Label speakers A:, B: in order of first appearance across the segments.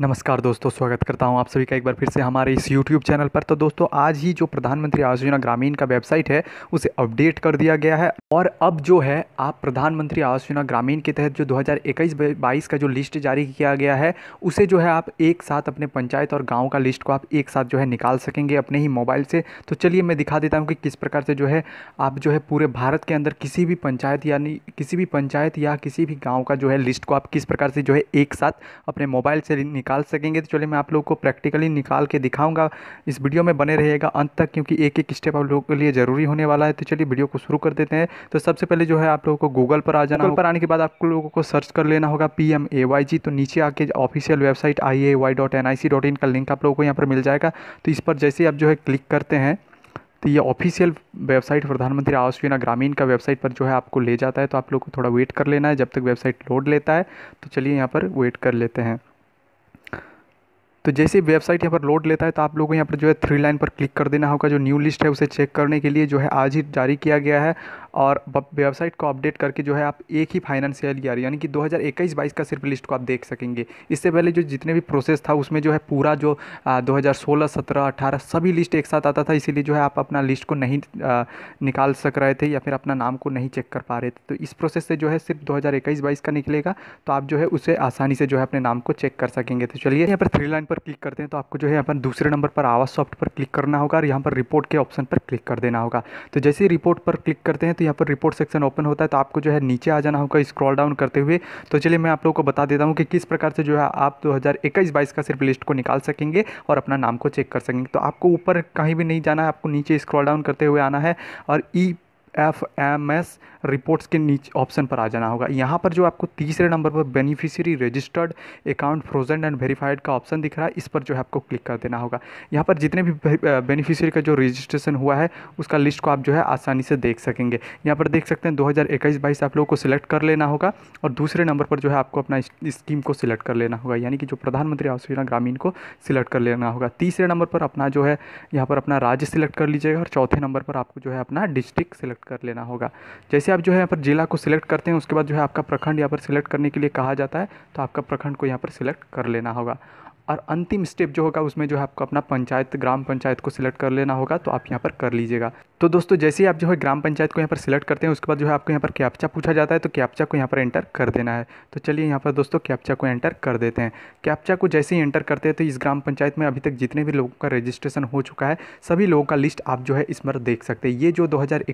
A: नमस्कार दोस्तों स्वागत करता हूं आप सभी का एक बार फिर से हमारे इस YouTube चैनल पर तो दोस्तों आज ही जो प्रधानमंत्री आवास योजना ग्रामीण का वेबसाइट है उसे अपडेट कर दिया गया है और अब जो है आप प्रधानमंत्री आवास योजना ग्रामीण के तहत जो 2021-22 का जो लिस्ट जारी किया गया है उसे जो है आप एक साथ अपने पंचायत और गाँव का लिस्ट को आप एक साथ जो है निकाल सकेंगे अपने ही मोबाइल से तो चलिए मैं दिखा देता हूँ कि किस प्रकार से जो है आप जो है पूरे भारत के अंदर किसी भी पंचायत यानी किसी भी पंचायत या किसी भी गाँव का जो है लिस्ट को आप किस प्रकार से जो है एक साथ अपने मोबाइल से निकाल सकेंगे तो चलिए मैं आप लोगों को प्रैक्टिकली निकाल के दिखाऊंगा इस वीडियो में बने रहेगा अंत तक क्योंकि एक एक स्टेप आप लोगों के लिए ज़रूरी होने वाला है तो चलिए वीडियो को शुरू कर देते हैं तो सबसे पहले जो है आप लोगों को गूगल पर आ जाना गूगल पर आने के बाद आप लोगों को सर्च कर लेना होगा P M A Y G तो नीचे आके official website I A Y dot N I C dot in का लिंक आप लोगों को यहाँ पर मिल जाएगा तो इस पर जैसे आप जो है क्लिक करते हैं तो ये ऑफिशियल वेबसाइट प्रधानमंत्री आवास योजना ग्रामीण का वेबसाइट पर जो है आपको ले जाता है तो आप लोग को थोड़ा वेट कर लेना है जब तक वेबसाइट लोड लेता है तो चलिए यहाँ पर वेट कर लेते हैं तो जैसे वेबसाइट यहाँ पर लोड लेता है तो आप लोगों को यहाँ पर जो है थ्री लाइन पर क्लिक कर देना होगा जो न्यू लिस्ट है उसे चेक करने के लिए जो है आज ही जारी किया गया है और वेबसाइट को अपडेट करके जो है आप एक ही फाइनेंशियल ईयर यानी कि 2021-22 का सिर्फ लिस्ट को आप देख सकेंगे इससे पहले जो जितने भी प्रोसेस था उसमें जो है पूरा जो दो हज़ार सोलह सत्रह सभी लिस्ट एक साथ आता था इसीलिए जो है आप अपना लिस्ट को नहीं आ, निकाल सक रहे थे या फिर अपना नाम को नहीं चेक कर पा रहे थे तो इस प्रोसेस से जो है सिर्फ दो हज़ार का निकलेगा तो आप जो है उसे आसानी से जो है अपने नाम को चेक कर सकेंगे तो चलिए यहाँ पर थ्री लाइन पर क्लिक करते हैं तो आपको जो है अपन दूसरे नंबर पर आवाज़ सॉफ्ट पर क्लिक करना होगा और यहाँ पर रिपोर्ट के ऑप्शन पर क्लिक कर देना होगा तो जैसे रिपोर्ट पर क्लिक करते हैं तो यहाँ पर रिपोर्ट सेक्शन ओपन होता है तो आपको जो है नीचे आ जाना होगा स्क्रॉल डाउन करते हुए तो चलिए मैं आप लोगों को बता देता हूँ कि किस प्रकार से जो है आप दो हज़ार का सिर्फ लिस्ट को निकाल सकेंगे और अपना नाम को चेक कर सकेंगे तो आपको ऊपर कहीं भी नहीं जाना है आपको नीचे स्क्रॉल डाउन करते हुए आना है और E F M S reports के नीचे ऑप्शन पर आ जाना होगा यहाँ पर जो आपको तीसरे नंबर पर beneficiary registered account frozen and verified का ऑप्शन दिख रहा है इस पर जो है आपको क्लिक कर देना होगा यहाँ पर जितने भी बेनिफिशियरी का जो रजिस्ट्रेशन हुआ है उसका लिस्ट को आप जो है आसानी से देख सकेंगे यहाँ पर देख सकते हैं दो हज़ार आप लोगों को सिलेक्ट कर लेना होगा और दूसरे नंबर पर जो है आपको अपना स्कीम को सिलेक्ट कर लेना होगा यानी कि जो प्रधानमंत्री आवास योजना ग्रामीण को सिलेक्ट कर लेना होगा तीसरे नंबर पर अपना जो है यहाँ पर अपना राज्य सिलेक्ट कर लीजिएगा और चौथे नंबर पर आपको जो है अपना डिस्ट्रिक्ट सिलेक्ट कर लेना होगा जैसे आप जो है यहाँ पर ज़िला को सिलेक्ट करते हैं उसके बाद जो है आपका प्रखंड यहाँ पर सिलेक्ट करने के लिए कहा जाता है तो आपका प्रखंड को यहाँ पर सिलेक्ट कर लेना होगा और अंतिम स्टेप जो होगा उसमें जो है आपको अपना पंचायत ग्राम पंचायत को सिलेक्ट कर लेना होगा तो आप यहाँ पर कर लीजिएगा तो दोस्तों जैसे ही आप जो है ग्राम पंचायत को यहाँ पर सिलेक्ट करते हैं उसके बाद जो है आपको यहाँ पर कैप्चा पूछा जाता है तो कैप्चा को यहाँ पर एंटर कर देना है तो चलिए यहाँ पर दोस्तों कैप्चा को एंटर कर देते हैं कैप्चा को जैसे ही एंटर करते हैं तो इस ग्राम पंचायत में अभी तक जितने भी लोगों का रजिस्ट्रेशन हो चुका है सभी लोगों का लिस्ट आप जो है इस पर देख सकते हैं ये जो दो हज़ार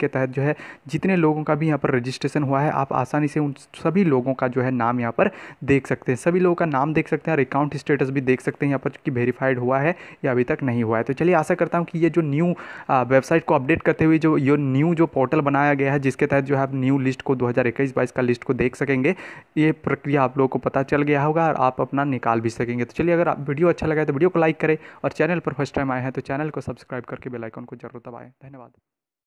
A: के तहत जो है जितने लोगों का भी यहाँ पर रजिस्ट्रेशन हुआ है आप आसानी से उन सभी लोगों का जो है नाम यहाँ पर देख सकते हैं सभी लोगों का नाम देख सकते हैं और अकाउंट स्टेटस भी देख सकते हैं यहाँ पर कि वेरीफाइड हुआ है या अभी तक नहीं हुआ है तो चलिए आशा करता हूँ कि ये जो न्यू वेबसाइट को अपडेट करते हुए जो ये न्यू जो पोर्टल बनाया गया है जिसके तहत जो है आप न्यू लिस्ट को दो हज़ार का लिस्ट को देख सकेंगे ये प्रक्रिया आप लोगों को पता चल गया होगा और आप अपना निकाल भी सकेंगे तो चलिए अगर आप वीडियो अच्छा लगा है तो वीडियो को लाइक करें और चैनल पर फर्स्ट टाइम आए हैं तो चैनल को सब्सक्राइब करके बेलाइकॉन को जरूर दबाएँ धन्यवाद